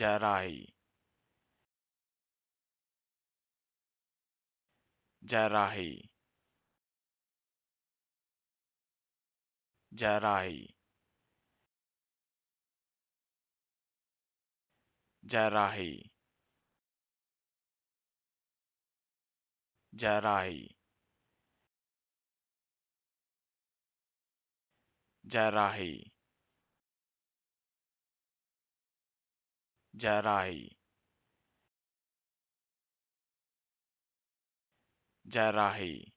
जराई जराही जराही जराही जराही जराही जराई जराही